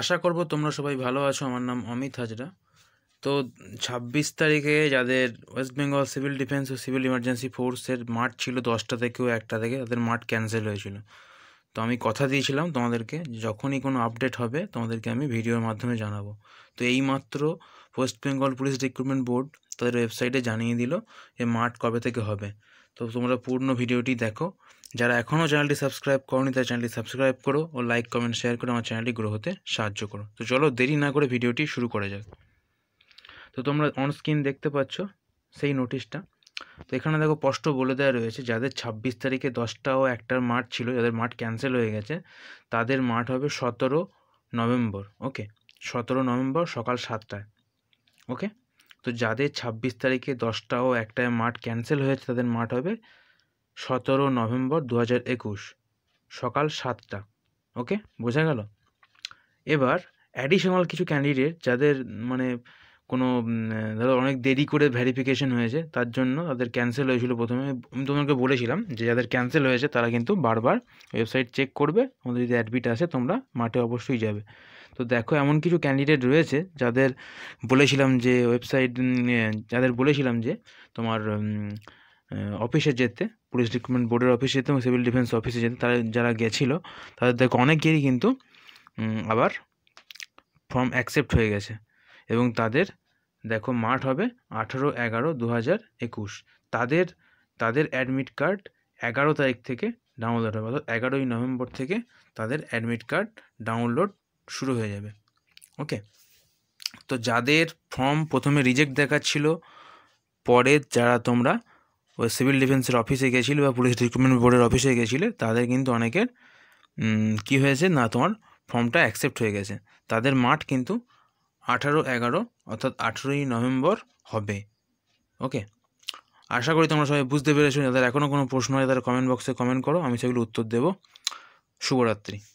আশা করব তোমরা সবাই ভালো আছো আমার নাম অমিত হাজরা তো ছাব্বিশ তারিখে যাদের ওয়েস্ট বেঙ্গল সিভিল ডিফেন্স ও সিভিল ইমার্জেন্সি ফোর্সের মাঠ ছিল দশটা থেকেও একটা থেকে তাদের মাঠ ক্যান্সেল হয়েছিল তো আমি কথা দিয়েছিলাম তোমাদেরকে যখনই কোনো আপডেট হবে তোমাদেরকে আমি ভিডিওর মাধ্যমে জানাবো তো এই মাত্র West Bengal police recruitment board তাদের ওয়েবসাইটে জানিয়ে দিল যে মাঠ কবে থেকে হবে তো তোমরা পূর্ণ ভিডিওটি দেখো যারা এখনও চ্যানেলটি সাবস্ক্রাইব করনি তারা চ্যানেলটি সাবস্ক্রাইব করো ও লাইক কমেন্ট শেয়ার করে আমার চ্যানেলটি গ্রো হতে সাহায্য করো তো চলো দেরি না করে ভিডিওটি শুরু করা যাক তো তোমরা অন স্ক্রিন দেখতে পাচ্ছ সেই নোটিশটা তো এখানে দেখো স্পষ্ট বলে দেওয়া রয়েছে যাদের ছাব্বিশ তারিখে দশটা ও একটার মাঠ ছিল যাদের মাঠ ক্যান্সেল হয়ে গেছে তাদের মাঠ হবে সতেরো নভেম্বর ওকে সতেরো নভেম্বর সকাল সাতটায় ওকে তো যাদের ছাব্বিশ তারিখে দশটা ও একটায় মাঠ ক্যান্সেল হয়েছে তাদের মাঠ হবে সতেরো নভেম্বর দু হাজার একুশ সকাল সাতটা ওকে বোঝা গেল এবার অ্যাডিশনাল কিছু ক্যান্ডিডেট যাদের মানে কোনো ধরো অনেক দেরি করে ভ্যারিফিকেশন হয়েছে তার জন্য তাদের ক্যান্সেল হয়েছিল প্রথমে আমি তোমাকে বলেছিলাম যে যাদের ক্যান্সেল হয়েছে তারা কিন্তু বারবার ওয়েবসাইট চেক করবে আমাদের যদি অ্যাডমিট আসে তোমরা মাঠে অবশ্যই যাবে তো দেখো এমন কিছু ক্যান্ডিডেট রয়েছে যাদের বলেছিলাম যে ওয়েবসাইট যাদের বলেছিলাম যে তোমার অফিসে যেতে পুলিশ রিক্রুটমেন্ট বোর্ডের অফিসে যেতে এবং সিভিল ডিফেন্স অফিসে যেতে তারা যারা গেছিলো তাদের দেখো অনেকেরই কিন্তু আবার ফর্ম অ্যাকসেপ্ট হয়ে গেছে এবং তাদের দেখো মাঠ হবে আঠেরো এগারো দু হাজার একুশ তাদের তাদের অ্যাডমিট কার্ড এগারো তারিখ থেকে ডাউনলোড হবে অর্থাৎ এগারোই নভেম্বর থেকে তাদের অ্যাডমিট কার্ড ডাউনলোড শুরু হয়ে যাবে ওকে তো যাদের ফর্ম প্রথমে রিজেক্ট দেখাচ্ছিল পরে যারা তোমরা ওই সিভিল ডিফেন্সের অফিসে গেছিলে বা পুলিশ রিক্রুটমেন্ট বোর্ডের অফিসে গেছিলে তাদের কিন্তু অনেকের কি হয়েছে না তোমার ফর্মটা অ্যাকসেপ্ট হয়ে গেছে তাদের মাঠ কিন্তু আঠারো এগারো অর্থাৎ আঠেরোই নভেম্বর হবে ওকে আশা করি তোমরা সবাই বুঝতে পেরেছো যাদের এখনও কোনো প্রশ্ন হয় তাদের কমেন্ট বক্সে কমেন্ট করো আমি সেগুলো উত্তর দেবো শুভরাত্রি